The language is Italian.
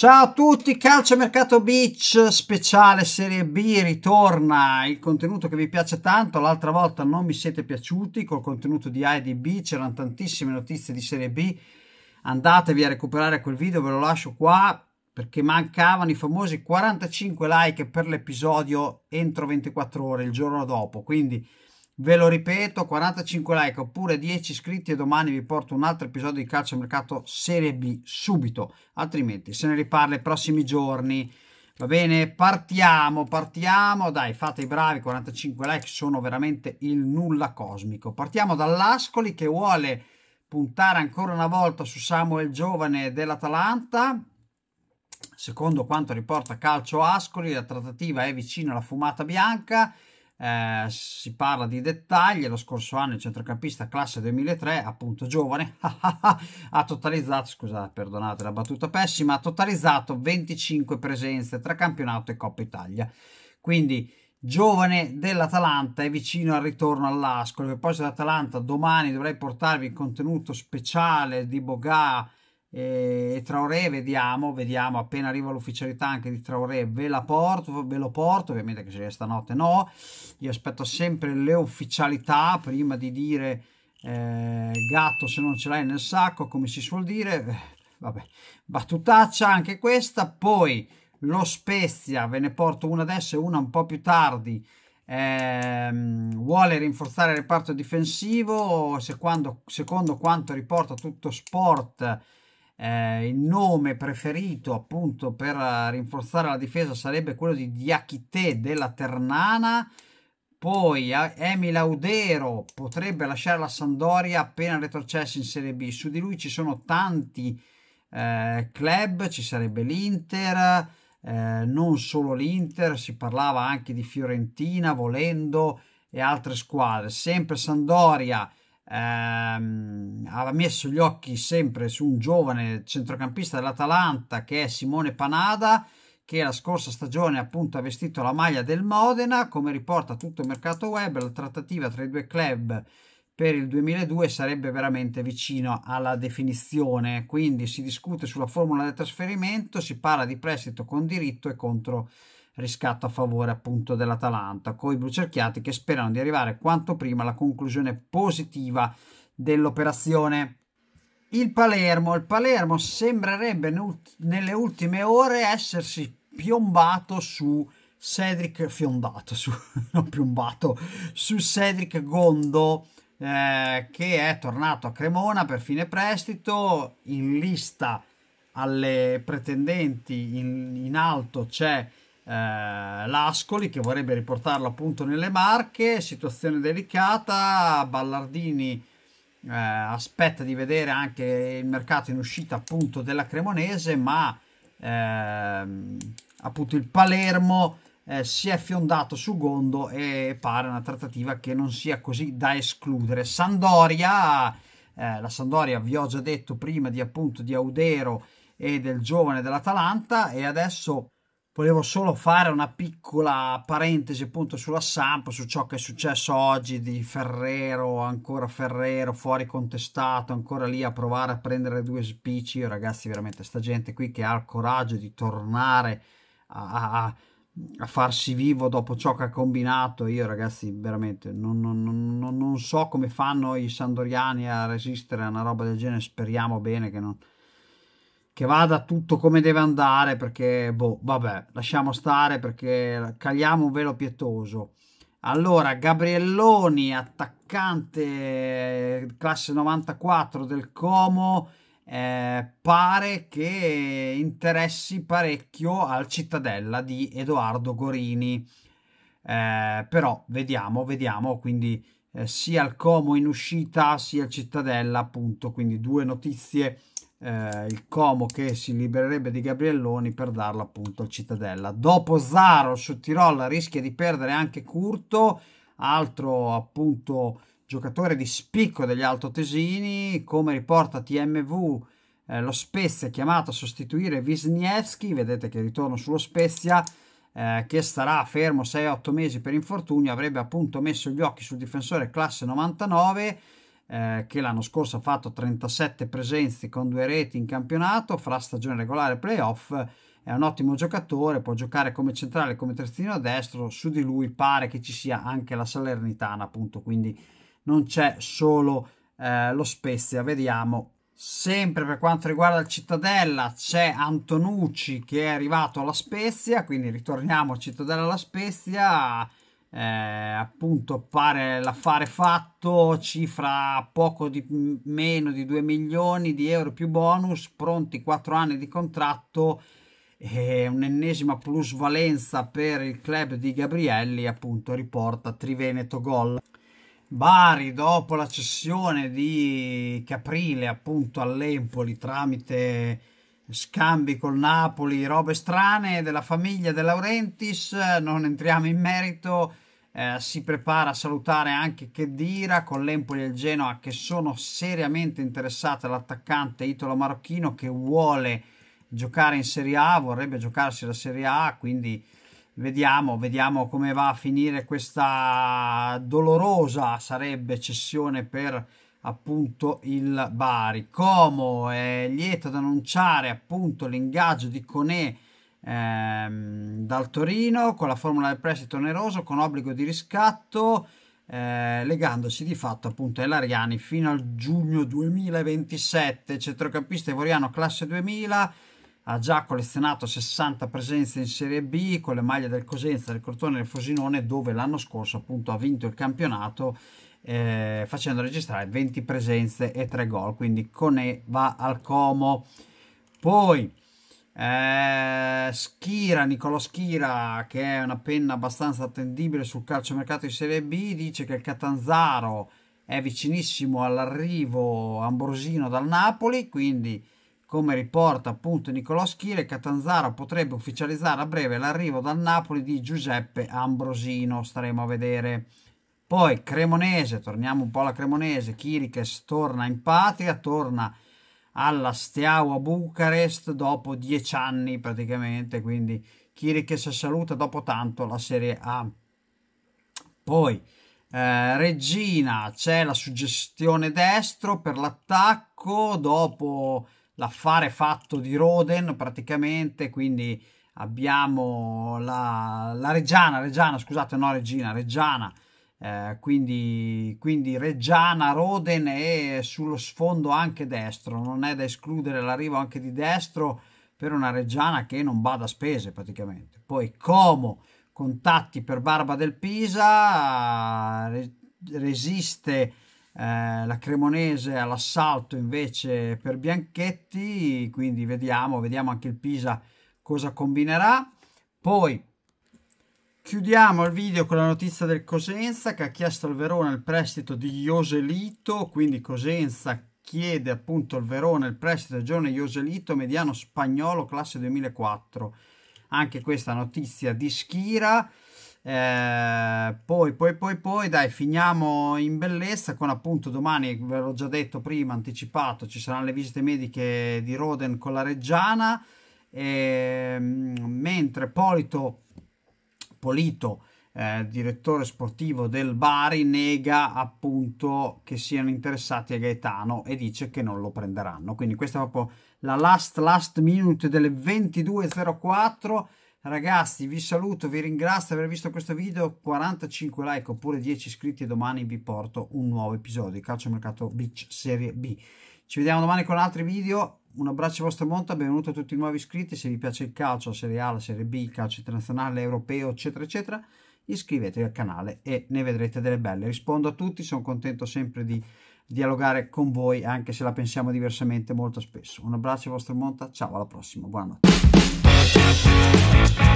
Ciao a tutti, Calcio Mercato Beach speciale Serie B ritorna il contenuto che vi piace tanto. L'altra volta non mi siete piaciuti col contenuto di A e di B, c'erano tantissime notizie di Serie B. Andatevi a recuperare quel video, ve lo lascio qua perché mancavano i famosi 45 like per l'episodio entro 24 ore il giorno dopo. Quindi Ve lo ripeto, 45 like oppure 10 iscritti e domani vi porto un altro episodio di calcio mercato Serie B subito, altrimenti se ne riparla i prossimi giorni. Va bene, partiamo, partiamo, dai, fate i bravi, 45 like sono veramente il nulla cosmico. Partiamo dall'Ascoli che vuole puntare ancora una volta su Samuel Giovane dell'Atalanta. Secondo quanto riporta Calcio Ascoli, la trattativa è vicina alla fumata bianca eh, si parla di dettagli, lo scorso anno il centrocampista classe 2003, appunto giovane, ha totalizzato, scusate, perdonate la battuta pessima, ha totalizzato 25 presenze tra campionato e Coppa Italia. Quindi giovane dell'Atalanta è vicino al ritorno all'Ascoli. A proposito dell'Atalanta, domani dovrei portarvi il contenuto speciale di boga e Traoré vediamo, vediamo appena arriva l'ufficialità anche di Traoré ve la porto, ve lo porto ovviamente che se stanotte no io aspetto sempre le ufficialità prima di dire eh, gatto se non ce l'hai nel sacco come si suol dire eh, vabbè battutaccia anche questa poi lo Spezia ve ne porto una adesso e una un po' più tardi eh, vuole rinforzare il reparto difensivo secondo, secondo quanto riporta tutto sport eh, il nome preferito appunto per eh, rinforzare la difesa sarebbe quello di Diachite della Ternana. Poi eh, Emil Audero potrebbe lasciare la Sandoria appena retrocessa in Serie B. Su di lui ci sono tanti eh, club, ci sarebbe l'Inter, eh, non solo l'Inter, si parlava anche di Fiorentina volendo e altre squadre. Sempre Sandoria Ehm, ha messo gli occhi sempre su un giovane centrocampista dell'Atalanta che è Simone Panada che la scorsa stagione appunto ha vestito la maglia del Modena, come riporta tutto il mercato web, la trattativa tra i due club per il 2002 sarebbe veramente vicino alla definizione, quindi si discute sulla formula del trasferimento, si parla di prestito con diritto e contro riscatto a favore appunto dell'Atalanta, con i blucerchiati che sperano di arrivare quanto prima alla conclusione positiva dell'operazione. Il Palermo, il Palermo sembrerebbe nelle ultime ore essersi piombato su Cedric Fiondato, su, non piombato, su Cedric Gondo eh, che è tornato a Cremona per fine prestito, in lista alle pretendenti in, in alto c'è eh, Lascoli che vorrebbe riportarlo appunto nelle Marche, situazione delicata, Ballardini eh, aspetta di vedere anche il mercato in uscita appunto della Cremonese, ma ehm, appunto il Palermo eh, si è fiondato su Gondo e pare una trattativa che non sia così da escludere. Sandoria, eh, la Sandoria vi ho già detto prima di appunto di Audero e del giovane dell'Atalanta e adesso volevo solo fare una piccola parentesi appunto sulla Samp, su ciò che è successo oggi di Ferrero, ancora Ferrero fuori contestato, ancora lì a provare a prendere due spicci, ragazzi veramente sta gente qui che ha il coraggio di tornare a, a, a farsi vivo dopo ciò che ha combinato, io ragazzi veramente non, non, non, non so come fanno i sandoriani a resistere a una roba del genere, speriamo bene che non che vada tutto come deve andare perché, boh, vabbè, lasciamo stare perché caliamo un velo pietoso. Allora, Gabrielloni, attaccante classe 94 del Como, eh, pare che interessi parecchio al Cittadella di Edoardo Gorini. Eh, però vediamo, vediamo, quindi eh, sia il Como in uscita sia il Cittadella, appunto, quindi due notizie eh, il Como che si libererebbe di Gabrielloni per darlo appunto al Cittadella. Dopo Zaro su Tirolla rischia di perdere anche Curto, altro appunto giocatore di spicco degli altotesini, come riporta TMV eh, lo Spezia è chiamato a sostituire Wisniewski, vedete che ritorno sullo Spezia, eh, che starà fermo 6-8 mesi per infortunio, avrebbe appunto messo gli occhi sul difensore classe 99, eh, che l'anno scorso ha fatto 37 presenze con due reti in campionato, fra stagione regolare e playoff, è un ottimo giocatore, può giocare come centrale, come terzino destro, su di lui pare che ci sia anche la Salernitana, appunto, quindi non c'è solo eh, lo Spezia, vediamo. Sempre per quanto riguarda il Cittadella c'è Antonucci che è arrivato alla Spezia, quindi ritorniamo a Cittadella alla Spezia, eh, appunto pare l'affare fatto, cifra poco di meno di 2 milioni di euro più bonus, pronti 4 anni di contratto e un'ennesima plusvalenza per il club di Gabrielli, appunto riporta Triveneto Gol. Bari dopo la cessione di Caprile appunto all'Empoli tramite scambi col Napoli, robe strane della famiglia De Laurentiis, non entriamo in merito, eh, si prepara a salutare anche Kedira con l'Empoli e il Genoa che sono seriamente interessate all'attaccante italo-marocchino che vuole giocare in Serie A, vorrebbe giocarsi la Serie A, quindi vediamo, vediamo come va a finire questa dolorosa sarebbe cessione per appunto il Bari. Como è lieto ad annunciare appunto l'ingaggio di Conè ehm, dal Torino con la formula del prestito oneroso con obbligo di riscatto eh, legandosi di fatto appunto ai Lariani fino al giugno 2027. Centrocampista ivoriano classe 2000 ha già collezionato 60 presenze in Serie B con le maglie del Cosenza, del Cortone e del Fosinone dove l'anno scorso appunto ha vinto il campionato eh, facendo registrare 20 presenze e 3 gol, quindi Cone va al Como. Poi eh, Schira, Nicolo Schira, che è una penna abbastanza attendibile sul calciomercato di Serie B, dice che il Catanzaro è vicinissimo all'arrivo ambrosino dal Napoli, quindi come riporta appunto Nicolò Schire, Catanzaro potrebbe ufficializzare a breve l'arrivo dal Napoli di Giuseppe Ambrosino, staremo a vedere. Poi Cremonese, torniamo un po' alla Cremonese, Kirikes torna in patria, torna alla Steaua Bucarest dopo dieci anni praticamente, quindi Kirikes saluta dopo tanto la Serie A. Poi eh, Regina c'è la suggestione destro per l'attacco dopo l'affare fatto di Roden praticamente, quindi abbiamo la, la Reggiana, Reggiana scusate, no Regina, Reggiana eh, quindi, quindi, Reggiana, Roden e sullo sfondo anche destro, non è da escludere l'arrivo anche di destro per una Reggiana che non bada a spese praticamente. Poi Como, contatti per Barba del Pisa, re resiste eh, la Cremonese all'assalto invece per Bianchetti, quindi vediamo, vediamo anche il Pisa cosa combinerà. Poi Chiudiamo il video con la notizia del Cosenza che ha chiesto al Verona il prestito di Ioselito, quindi Cosenza chiede appunto al Verona il prestito del giovane Ioselito, mediano spagnolo, classe 2004. Anche questa notizia di Schira. Eh, poi, poi, poi, poi, dai, finiamo in bellezza con appunto domani, ve l'ho già detto prima, anticipato, ci saranno le visite mediche di Roden con la Reggiana, eh, mentre Polito Polito, eh, direttore sportivo del Bari, nega appunto che siano interessati a Gaetano e dice che non lo prenderanno. Quindi questa è proprio la last last minute delle 22.04. Ragazzi, vi saluto, vi ringrazio per aver visto questo video, 45 like oppure 10 iscritti e domani vi porto un nuovo episodio di Calcio Mercato Beach Serie B. Ci vediamo domani con altri video un abbraccio vostro Monta, benvenuto a tutti i nuovi iscritti, se vi piace il calcio, la Serie A, la Serie B, il calcio internazionale, europeo, eccetera, eccetera, iscrivetevi al canale e ne vedrete delle belle. Rispondo a tutti, sono contento sempre di dialogare con voi, anche se la pensiamo diversamente molto spesso. Un abbraccio vostro Monta, ciao, alla prossima, buonanotte.